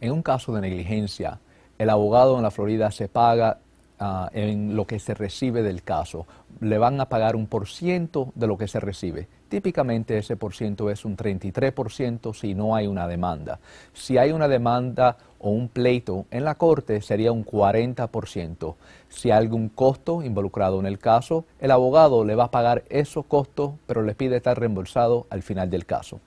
En un caso de negligencia, el abogado en la Florida se paga ah, en lo que se recibe del caso. Le van a pagar un por ciento de lo que se recibe. Típicamente ese por ciento es un 33% si no hay una demanda. Si hay una demanda o un pleito en la corte sería un 40%. Si hay algún costo involucrado en el caso, el abogado le va a pagar esos costos, pero le pide estar reembolsado al final del caso.